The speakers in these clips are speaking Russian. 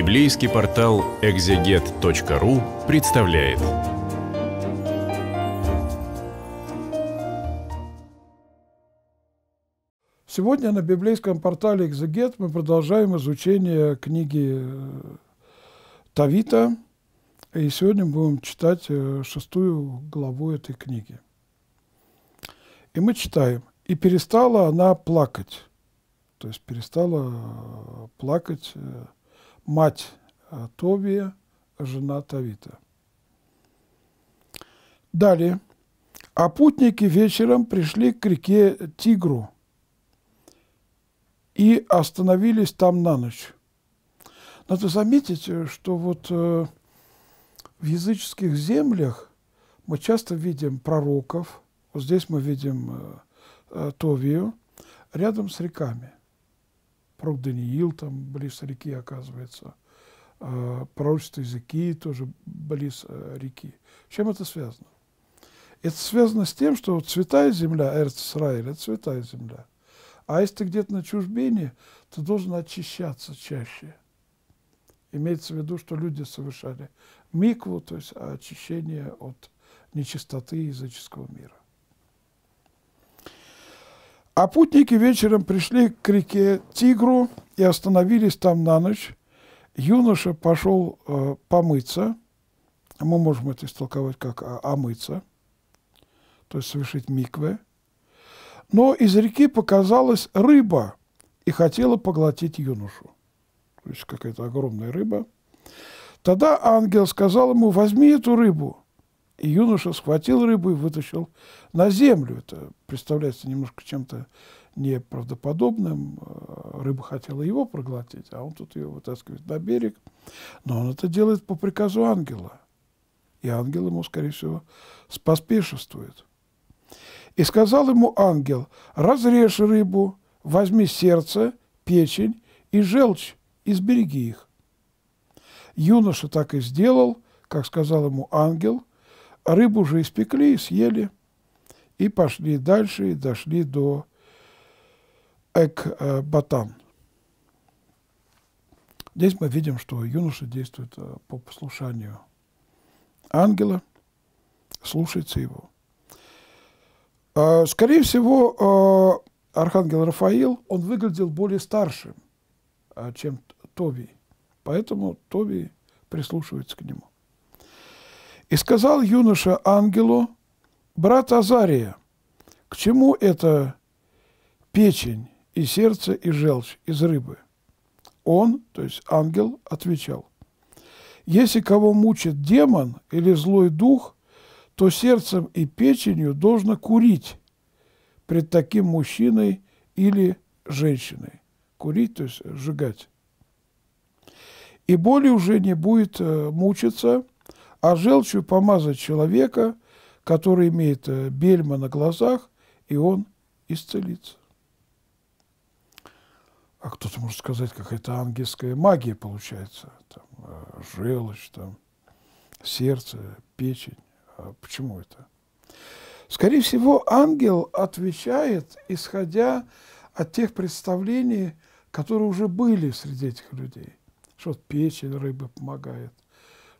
Библейский портал экзегет.ру представляет. Сегодня на библейском портале «Экзегет» мы продолжаем изучение книги э, Тавита, и сегодня будем читать э, шестую главу этой книги. И мы читаем. «И перестала она плакать». То есть перестала э, плакать мать э, Товия, жена Тавита. Далее. А путники вечером пришли к реке Тигру и остановились там на ночь. Надо заметить, что вот э, в языческих землях мы часто видим пророков, вот здесь мы видим э, Товию, рядом с реками – пророк Даниил там близ реки оказывается, а, пророчество языки тоже близ э, реки. чем это связано? Это связано с тем, что цветая земля, Эрцисраиль, это цветая земля. А если ты где-то на чужбине, ты должен очищаться чаще. Имеется в виду, что люди совершали микву, то есть очищение от нечистоты языческого мира. А путники вечером пришли к реке Тигру и остановились там на ночь. Юноша пошел э, помыться. Мы можем это истолковать как омыться, то есть совершить микве. Но из реки показалась рыба и хотела поглотить юношу. То есть какая-то огромная рыба. Тогда ангел сказал ему, возьми эту рыбу – и юноша схватил рыбу и вытащил на землю. Это представляется немножко чем-то неправдоподобным. Э, рыба хотела его проглотить, а он тут ее вытаскивает на берег. Но он это делает по приказу ангела. И ангел ему, скорее всего, споспешествует. И сказал ему ангел, разрежь рыбу, возьми сердце, печень и желчь, и сбереги их. Юноша так и сделал, как сказал ему ангел – Рыбу же испекли и съели, и пошли дальше, и дошли до Экбатан. Здесь мы видим, что юноша действует э, по послушанию ангела, слушается его. Э, скорее всего, э, архангел Рафаил, он выглядел более старшим, чем Тови. Поэтому Тови прислушивается к нему. И сказал юноша ангелу, брат Азария, к чему это печень и сердце и желчь из рыбы? Он, то есть ангел, отвечал, если кого мучит демон или злой дух, то сердцем и печенью должно курить пред таким мужчиной или женщиной. Курить, то есть сжигать. И более уже не будет э, мучиться – а желчью помазать человека, который имеет э, бельма на глазах, и он исцелится. А кто-то может сказать, какая-то ангельская магия получается, там, э, желчь, там, сердце, печень. А почему это? Скорее всего, ангел отвечает, исходя от тех представлений, которые уже были среди этих людей. Что печень рыбы помогает,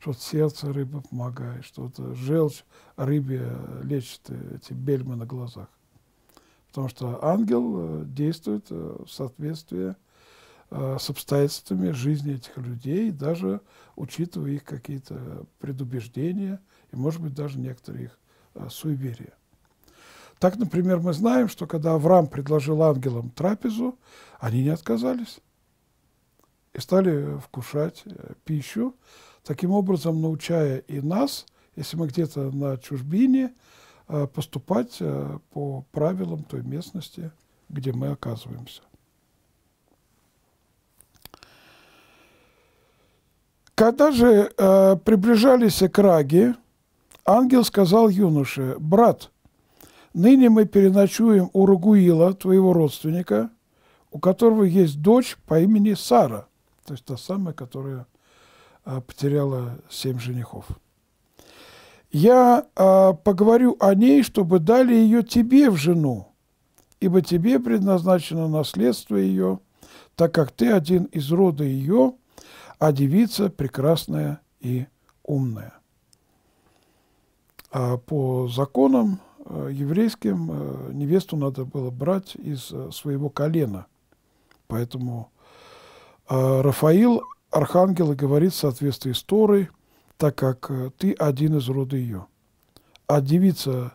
что-то сердце рыбы помогает, что-то желчь рыбе лечит эти бельмы на глазах. Потому что ангел э, действует э, в соответствии э, с обстоятельствами жизни этих людей, даже учитывая их какие-то предубеждения и, может быть, даже некоторые их суеверия. Так, например, мы знаем, что когда Авраам предложил ангелам трапезу, они не отказались и стали вкушать пищу, таким образом научая и нас, если мы где-то на чужбине, э, поступать э, по правилам той местности, где мы оказываемся. Когда же э, приближались к Раге, ангел сказал юноше, «Брат, ныне мы переночуем у Ругуила, твоего родственника, у которого есть дочь по имени Сара». То есть та самая, которая а, потеряла семь женихов. Я а, поговорю о ней, чтобы дали ее тебе в жену, ибо тебе предназначено наследство ее, так как ты один из рода ее, а девица прекрасная и умная. А по законам а, еврейским невесту надо было брать из своего колена. Поэтому Рафаил архангела говорит в соответствии с Торой, так как э, ты один из рода ее. А девица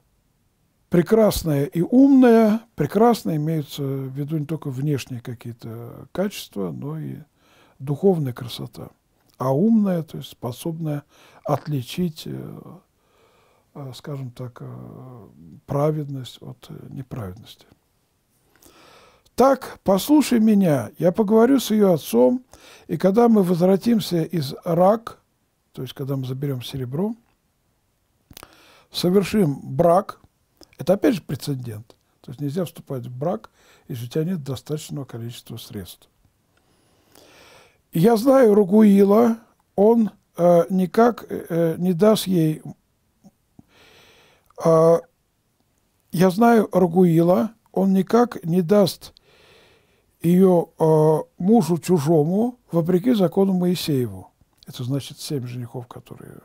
прекрасная и умная, прекрасно имеются в виду не только внешние какие-то качества, но и духовная красота. А умная, то есть способная отличить, э, э, скажем так, праведность от неправедности. Так, послушай меня, я поговорю с ее отцом, и когда мы возвратимся из Рак, то есть когда мы заберем серебро, совершим брак, это опять же прецедент, то есть нельзя вступать в брак, если у тебя нет достаточного количества средств. Я знаю Ругуила, он э, никак э, э не даст ей... Э, я знаю Ругуила, он никак не даст ее э, а, мужу чужому, вопреки закону Моисееву. Это значит семь женихов, которые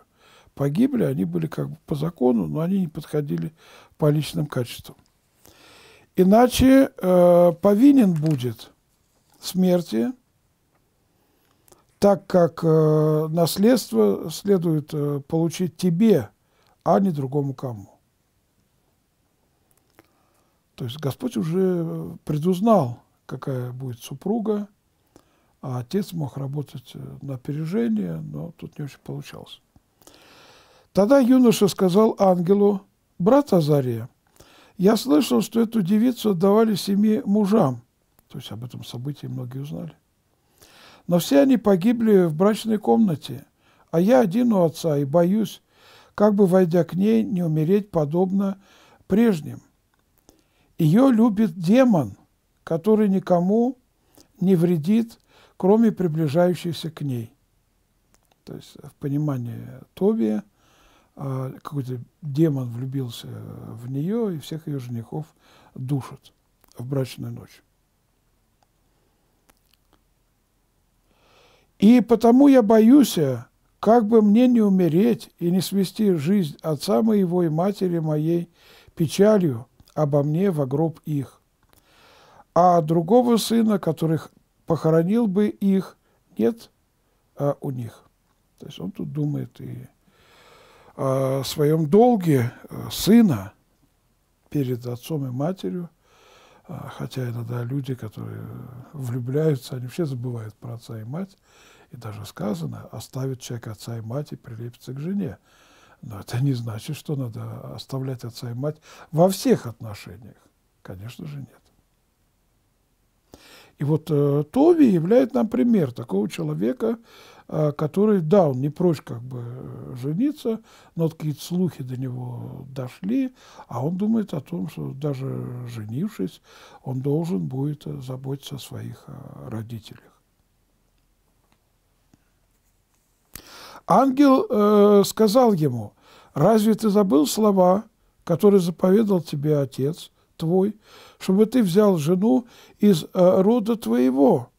погибли, они были как бы по закону, но они не подходили по личным качествам. Иначе э, повинен будет смерти, так как э, наследство следует э, получить тебе, а не другому кому. То есть Господь уже предузнал какая будет супруга, а отец мог работать э, на опережение, но тут не очень получалось. Тогда юноша сказал ангелу, «Брат Азария, я слышал, что эту девицу отдавали семи мужам». То есть об этом событии многие узнали. «Но все они погибли в брачной комнате, а я один у отца и боюсь, как бы, войдя к ней, не умереть подобно прежним. Ее любит демон, который никому не вредит, кроме приближающихся к ней. То есть э, в понимании Тоби э, какой-то демон влюбился в нее и всех ее женихов душит в брачную ночь. И потому я боюсь, как бы мне не умереть и не свести жизнь отца моего и матери моей печалью обо мне во гроб их, а другого сына, который похоронил бы их, нет а у них. То есть он тут думает и о своем долге э, сына перед отцом и матерью, а, хотя иногда люди, которые влюбляются, они вообще забывают про отца и мать, и даже сказано, оставит человек отца и мать и прилепится к жене. Но это не значит, что надо оставлять отца и мать во всех отношениях. Конечно же, нет. И вот э, Тови являет нам пример такого человека, э, который, да, он не прочь как бы э, жениться, но какие-то слухи до него дошли, а он думает о том, что даже женившись, он должен будет э, заботиться о своих э, родителях. Ангел э, сказал ему, «Разве ты забыл слова, которые заповедал тебе отец, твой, чтобы ты взял жену из э, рода твоего.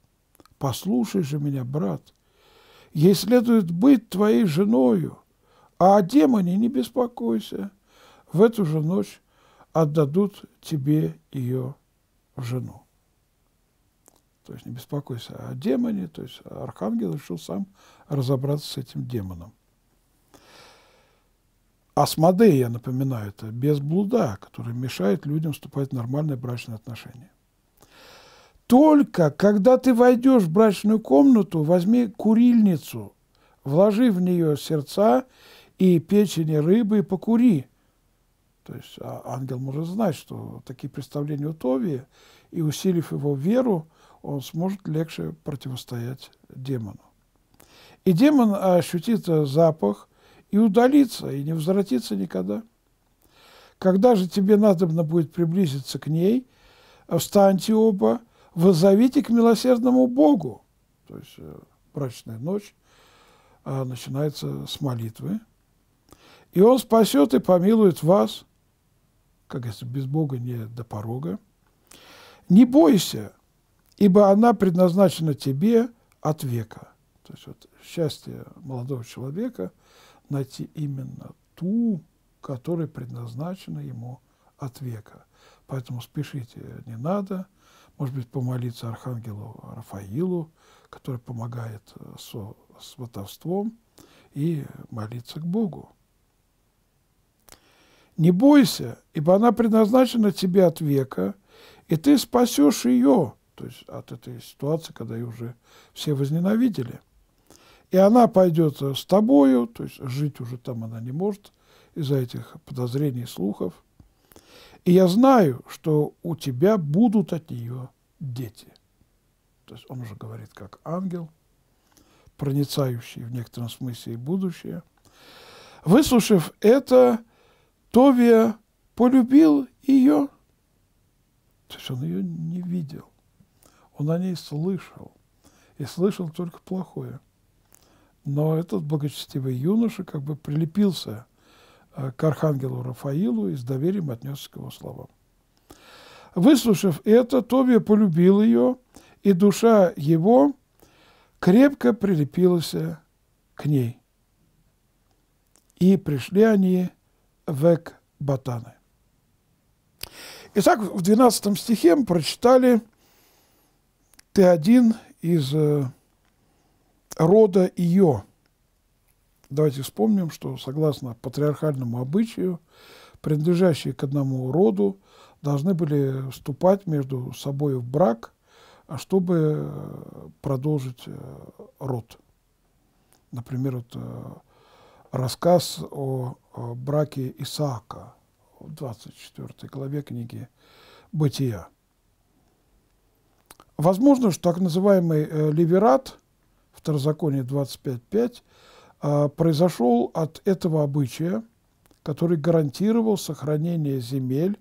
Послушай же меня, брат, ей следует быть твоей женою, а о демоне не беспокойся. В эту же ночь отдадут тебе ее в жену. То есть не беспокойся о демоне, то есть архангел решил сам разобраться с этим демоном. Асмодей, я напоминаю, это без блуда, который мешает людям вступать в нормальные брачные отношения. Только когда ты войдешь в брачную комнату, возьми курильницу, вложи в нее сердца и печени рыбы и покури. То есть а, ангел может знать, что такие представления у Товия, и усилив его веру, он сможет легче противостоять демону. И демон э, ощутит запах – и удалиться, и не возвратиться никогда. Когда же тебе надобно будет приблизиться к ней, встаньте оба, возовите к милосердному Богу. То есть э, брачная ночь а, начинается с молитвы. И он спасет и помилует вас, как если без Бога не до порога. Не бойся, ибо она предназначена тебе от века. То есть вот счастье молодого человека – найти именно ту, которая предназначена ему от века. Поэтому спешите не надо. Может быть, помолиться Архангелу Рафаилу, который помогает э, со сватовством, и молиться к Богу. Не бойся, ибо она предназначена тебе от века, и ты спасешь ее, то есть от этой ситуации, когда ее уже все возненавидели и она пойдет с тобою, то есть жить уже там она не может из-за этих подозрений, и слухов. И я знаю, что у тебя будут от нее дети. То есть он уже говорит как ангел, проницающий в некотором смысле и будущее. Выслушав это, Товия полюбил ее. То есть он ее не видел. Он о ней слышал. И слышал только плохое. Но этот благочестивый юноша как бы прилепился э, к архангелу Рафаилу и с доверием отнесся к его словам. Выслушав это, Тобия полюбил ее, и душа его крепко прилепилась к ней. И пришли они в Экбатаны. Итак, в 12 стихе мы прочитали «Ты один из э, рода ее. Давайте вспомним, что согласно патриархальному обычаю, принадлежащие к одному роду должны были вступать между собой в брак, а чтобы э, продолжить э, род. Например, вот э, рассказ о браке Исаака в 24 главе книги «Бытия». Возможно, что так называемый ливерат – второзаконие 25.5, а, произошел от этого обычая, который гарантировал сохранение земель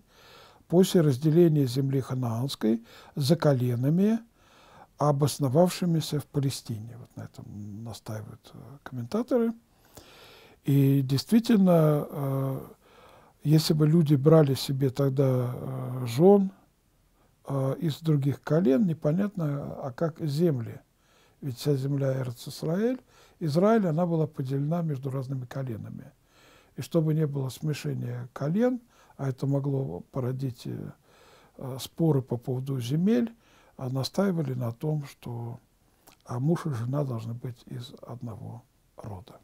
после разделения земли ханаанской за коленами, обосновавшимися в Палестине. Вот на этом настаивают э, комментаторы. И действительно, э, если бы люди брали себе тогда э, жен из других колен, непонятно, а как земли – ведь вся земля Эрцисраэль, Израиль, она была поделена между разными коленами. И чтобы не было смешения колен, а это могло породить э, споры по поводу земель, а настаивали на том, что а муж и жена должны быть из одного рода.